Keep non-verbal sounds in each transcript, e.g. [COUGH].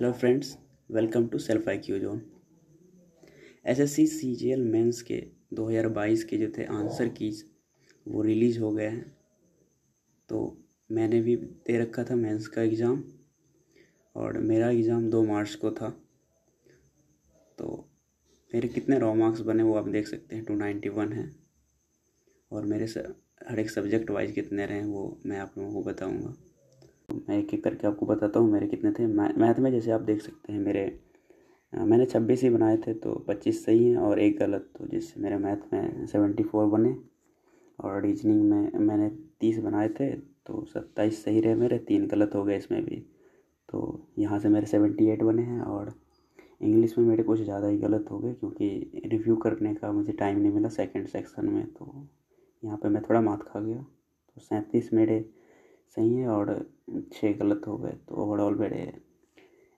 hello friends welcome to self I Q zone S S C C G L mains के 2022 के जो थे answer keys वो release हो गए हैं तो मैंने भी दे रखा था मेंस का एग्ज़ाम और मेरा एग्ज़ाम दो मार्च को था तो मेरे कितने रॉ मार्क्स बने वो आप देख सकते हैं टू नाइन्टी वन है और मेरे हर एक सब्जेक्ट वाइज कितने रहे हैं वो मैं आप लोगों को बताऊँगा मैं एक एक करके आपको बताता हूँ मेरे कितने थे मैथ में जैसे आप देख सकते हैं मेरे मैंने छब्बीस ही बनाए थे तो पच्चीस सही हैं और एक गलत तो जिससे मेरे मैथ में सेवेंटी फोर बने और रीजनिंग में मैंने तीस बनाए थे तो सत्ताईस सही रहे मेरे तीन गलत हो गए इसमें भी तो यहाँ से मेरे सेवेंटी एट बने हैं और इंग्लिश में मेरे कुछ ज़्यादा ही गलत हो गए क्योंकि रिव्यू करने का मुझे टाइम नहीं मिला सेकंड सेक्शन में तो यहाँ पे मैं थोड़ा मात खा गया तो सैंतीस मेरे सही है और छः गलत हो गए तो ओवरऑल मेरे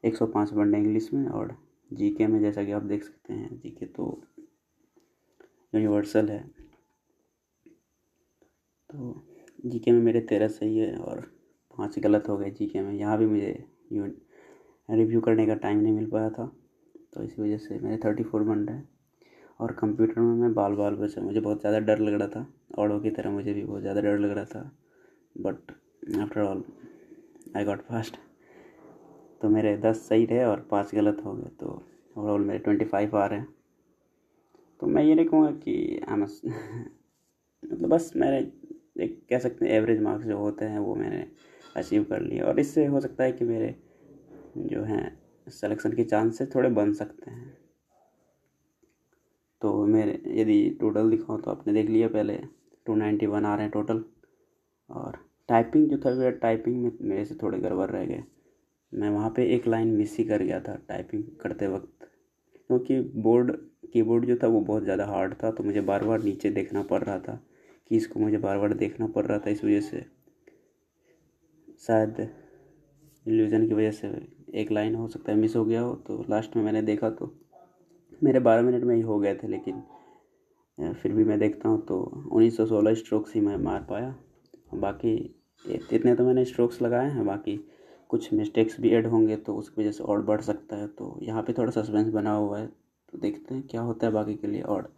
एक सौ पाँच बन रहे इंग्लिश में और जीके में जैसा कि आप देख सकते हैं जीके तो यूनिवर्सल है तो जीके में मेरे तेरह सही है और पाँच गलत हो गए जीके में यहाँ भी मुझे रिव्यू करने का टाइम नहीं मिल पाया था तो इसी वजह से मेरे थर्टी फोर बन रहे हैं और कंप्यूटर में मैं बाल बाल बचा मुझे बहुत ज़्यादा डर लग रहा था औरों की तरह मुझे भी बहुत ज़्यादा डर लग रहा था but after all I got first तो मेरे दस सही थे और पाँच गलत हो गए तो ओवरऑल मेरे ट्वेंटी फाइव आ रहे हैं तो मैं ये नहीं कहूँगा कि आई [LAUGHS] मतलब बस मैंने एक कह सकते हैं एवरेज मार्क्स जो होते हैं वो मैंने अचीव कर लिए और इससे हो सकता है कि मेरे जो हैं सिलेक्शन के चांसेस थोड़े बन सकते हैं तो मेरे यदि टोटल दिखाऊँ तो आपने देख लिया पहले टू नाइन्टी वन आ रहे हैं टोटल और टाइपिंग जो था मेरा टाइपिंग में मेरे से थोड़े गड़बड़ रह गए मैं वहाँ पे एक लाइन मिस ही कर गया था टाइपिंग करते वक्त क्योंकि बोर्ड कीबोर्ड जो था वो बहुत ज़्यादा हार्ड था तो मुझे बार बार नीचे देखना पड़ रहा था कि इसको मुझे बार बार देखना पड़ रहा था इस वजह से शायद इल्यूज़न की वजह से एक लाइन हो सकता है मिस हो गया हो तो लास्ट में मैंने देखा तो मेरे बारह मिनट में ही हो गए थे लेकिन फिर भी मैं देखता हूँ तो उन्नीस सौ सोलह स्ट्रोक से मैं मार पाया बाकी इतने तो मैंने स्ट्रोक्स लगाए हैं बाकी कुछ मिस्टेक्स भी ऐड होंगे तो उसकी वजह से और बढ़ सकता है तो यहाँ पे थोड़ा सस्पेंस बना हुआ है तो देखते हैं क्या होता है बाकी के लिए और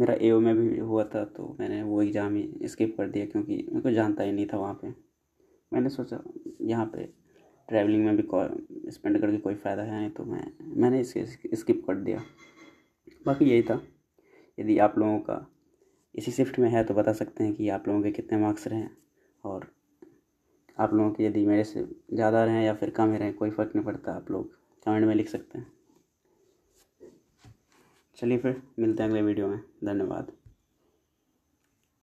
मेरा ए में भी हुआ था तो मैंने वो एग्ज़ाम ही स्किप कर दिया क्योंकि मेरे को जानता ही नहीं था वहाँ पे मैंने सोचा यहाँ पे ट्रैवलिंग में भी स्पेंड करके कोई फ़ायदा है नहीं तो मैं मैंने इसे स्किप कर दिया बाकी यही था यदि आप लोगों का इसी शिफ्ट में है तो बता सकते हैं कि आप लोगों के कितने मार्क्स रहे और आप लोगों के यदि मेरे से ज़्यादा रहें या फिर कम ही रहें कोई फ़र्क नहीं पड़ता आप लोग कमेंट में लिख सकते हैं चलिए फिर मिलते हैं अगले वीडियो में धन्यवाद